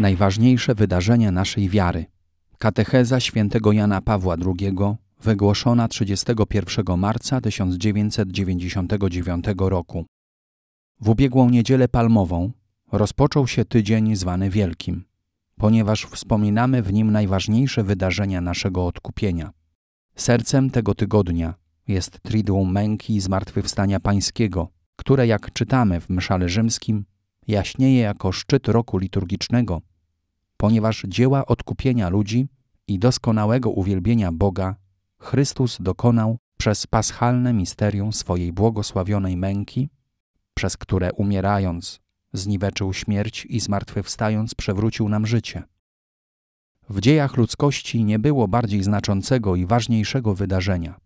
Najważniejsze wydarzenia naszej wiary. Katecheza świętego Jana Pawła II, wygłoszona 31 marca 1999 roku. W ubiegłą niedzielę palmową rozpoczął się tydzień zwany Wielkim, ponieważ wspominamy w nim najważniejsze wydarzenia naszego odkupienia. Sercem tego tygodnia jest triduum męki i zmartwychwstania pańskiego, które jak czytamy w mszale rzymskim, jaśnieje jako szczyt roku liturgicznego – ponieważ dzieła odkupienia ludzi i doskonałego uwielbienia Boga Chrystus dokonał przez paschalne misterium swojej błogosławionej męki, przez które umierając zniweczył śmierć i zmartwychwstając przewrócił nam życie. W dziejach ludzkości nie było bardziej znaczącego i ważniejszego wydarzenia.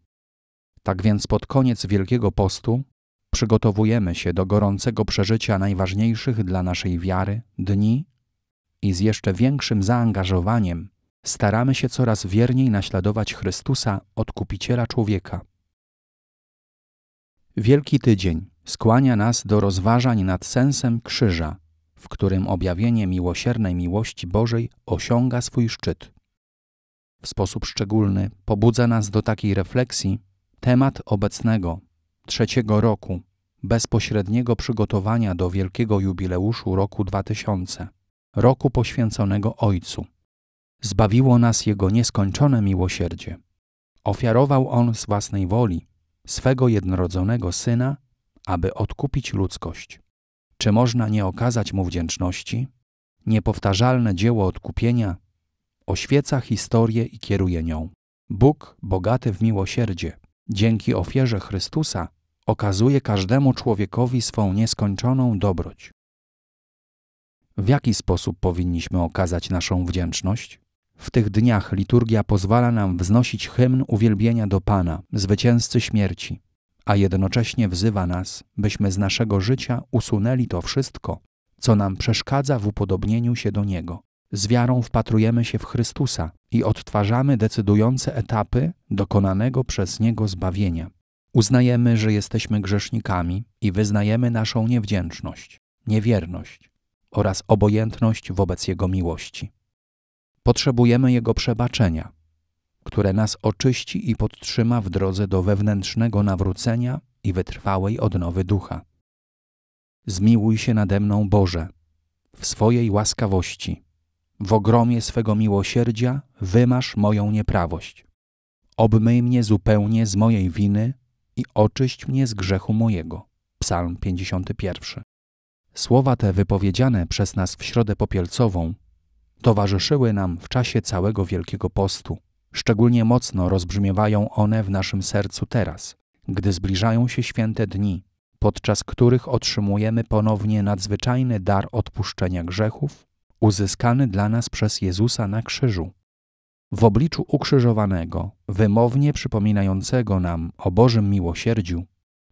Tak więc pod koniec Wielkiego Postu przygotowujemy się do gorącego przeżycia najważniejszych dla naszej wiary dni i z jeszcze większym zaangażowaniem staramy się coraz wierniej naśladować Chrystusa, odkupiciela człowieka. Wielki Tydzień skłania nas do rozważań nad sensem krzyża, w którym objawienie miłosiernej miłości Bożej osiąga swój szczyt. W sposób szczególny pobudza nas do takiej refleksji temat obecnego, trzeciego roku, bezpośredniego przygotowania do wielkiego jubileuszu roku 2000 roku poświęconego Ojcu. Zbawiło nas Jego nieskończone miłosierdzie. Ofiarował On z własnej woli swego jednorodzonego Syna, aby odkupić ludzkość. Czy można nie okazać Mu wdzięczności? Niepowtarzalne dzieło odkupienia oświeca historię i kieruje nią. Bóg, bogaty w miłosierdzie, dzięki ofierze Chrystusa okazuje każdemu człowiekowi swą nieskończoną dobroć. W jaki sposób powinniśmy okazać naszą wdzięczność? W tych dniach liturgia pozwala nam wznosić hymn uwielbienia do Pana, zwycięzcy śmierci, a jednocześnie wzywa nas, byśmy z naszego życia usunęli to wszystko, co nam przeszkadza w upodobnieniu się do Niego. Z wiarą wpatrujemy się w Chrystusa i odtwarzamy decydujące etapy dokonanego przez Niego zbawienia. Uznajemy, że jesteśmy grzesznikami i wyznajemy naszą niewdzięczność, niewierność, oraz obojętność wobec Jego miłości. Potrzebujemy Jego przebaczenia, które nas oczyści i podtrzyma w drodze do wewnętrznego nawrócenia i wytrwałej odnowy ducha. Zmiłuj się nade mną, Boże, w swojej łaskawości. W ogromie swego miłosierdzia wymasz moją nieprawość. Obmyj mnie zupełnie z mojej winy i oczyść mnie z grzechu mojego. Psalm 51. Słowa te wypowiedziane przez nas w środę popielcową towarzyszyły nam w czasie całego Wielkiego Postu. Szczególnie mocno rozbrzmiewają one w naszym sercu teraz, gdy zbliżają się święte dni, podczas których otrzymujemy ponownie nadzwyczajny dar odpuszczenia grzechów, uzyskany dla nas przez Jezusa na krzyżu. W obliczu ukrzyżowanego, wymownie przypominającego nam o Bożym miłosierdziu,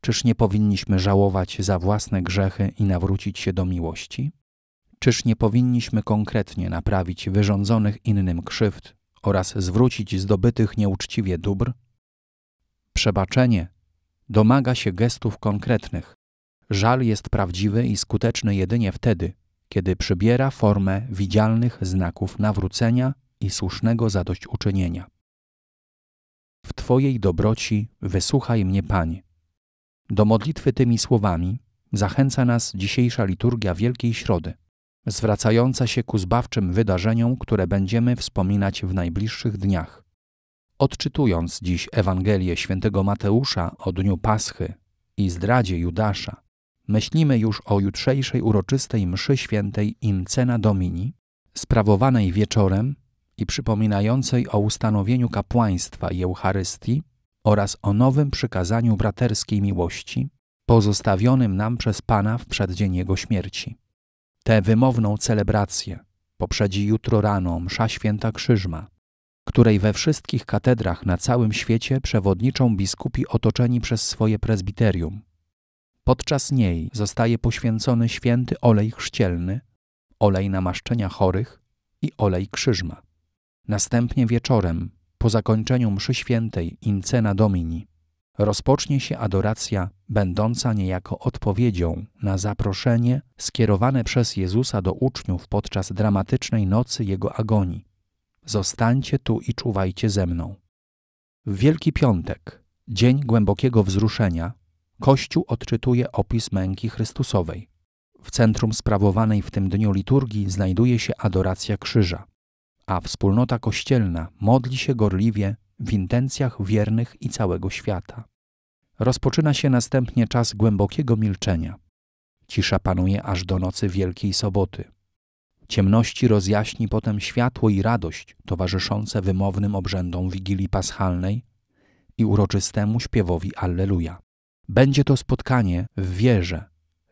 Czyż nie powinniśmy żałować za własne grzechy i nawrócić się do miłości? Czyż nie powinniśmy konkretnie naprawić wyrządzonych innym krzywd oraz zwrócić zdobytych nieuczciwie dóbr? Przebaczenie domaga się gestów konkretnych. Żal jest prawdziwy i skuteczny jedynie wtedy, kiedy przybiera formę widzialnych znaków nawrócenia i słusznego zadośćuczynienia. W Twojej dobroci wysłuchaj mnie, Panie do modlitwy tymi słowami zachęca nas dzisiejsza liturgia Wielkiej Środy, zwracająca się ku zbawczym wydarzeniom, które będziemy wspominać w najbliższych dniach. Odczytując dziś Ewangelię świętego Mateusza o dniu Paschy i zdradzie Judasza, myślimy już o jutrzejszej uroczystej mszy świętej Incena Domini, sprawowanej wieczorem i przypominającej o ustanowieniu kapłaństwa i Eucharystii oraz o nowym przykazaniu braterskiej miłości, pozostawionym nam przez Pana w przeddzień Jego śmierci. Tę wymowną celebrację poprzedzi jutro rano msza święta Krzyżma, której we wszystkich katedrach na całym świecie przewodniczą biskupi otoczeni przez swoje prezbiterium. Podczas niej zostaje poświęcony święty olej chrzcielny, olej namaszczenia chorych i olej krzyżma. Następnie wieczorem po zakończeniu mszy świętej Incena Domini rozpocznie się adoracja będąca niejako odpowiedzią na zaproszenie skierowane przez Jezusa do uczniów podczas dramatycznej nocy Jego agonii. Zostańcie tu i czuwajcie ze mną. W Wielki Piątek, dzień głębokiego wzruszenia, Kościół odczytuje opis męki Chrystusowej. W centrum sprawowanej w tym dniu liturgii znajduje się adoracja krzyża a wspólnota kościelna modli się gorliwie w intencjach wiernych i całego świata. Rozpoczyna się następnie czas głębokiego milczenia. Cisza panuje aż do nocy Wielkiej Soboty. Ciemności rozjaśni potem światło i radość towarzyszące wymownym obrzędom Wigilii Paschalnej i uroczystemu śpiewowi Alleluja. Będzie to spotkanie w wierze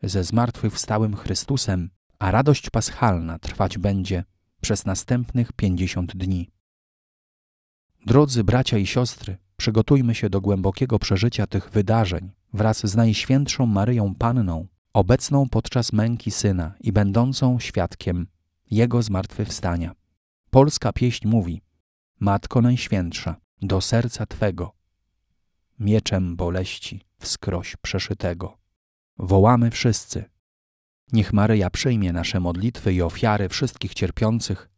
ze zmartwychwstałym Chrystusem, a radość paschalna trwać będzie przez następnych pięćdziesiąt dni. Drodzy bracia i siostry, przygotujmy się do głębokiego przeżycia tych wydarzeń wraz z Najświętszą Maryją Panną, obecną podczas męki Syna i będącą świadkiem Jego zmartwychwstania. Polska pieśń mówi Matko Najświętsza, do serca Twego, mieczem boleści wskroś przeszytego. Wołamy wszyscy, Niech Maryja przyjmie nasze modlitwy i ofiary wszystkich cierpiących,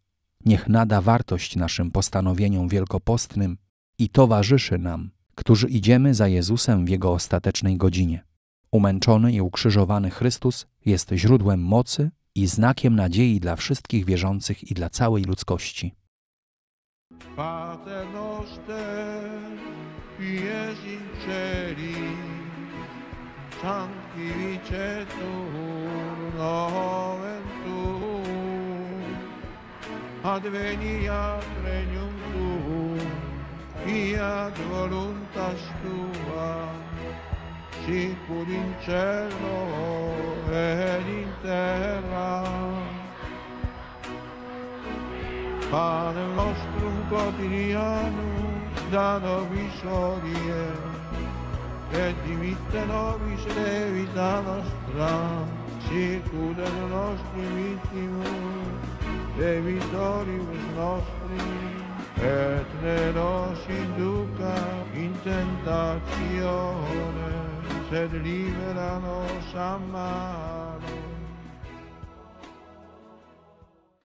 niech nada wartość naszym postanowieniom wielkopostnym i towarzyszy nam, którzy idziemy za Jezusem w Jego ostatecznej godzinie. Umęczony i ukrzyżowany Chrystus jest źródłem mocy i znakiem nadziei dla wszystkich wierzących i dla całej ludzkości. Pater noster, in celi, sanctificetur noventum adveniat regnum tuum fiat voluntas tua sicur in cielo ed in terra Padre nostrum quotidianum da nobis odie, et dimitte nobis levita nostra, circudano nostri vittimo, dei vittori nostri, e tre nos induca in tentazione, se libera nos a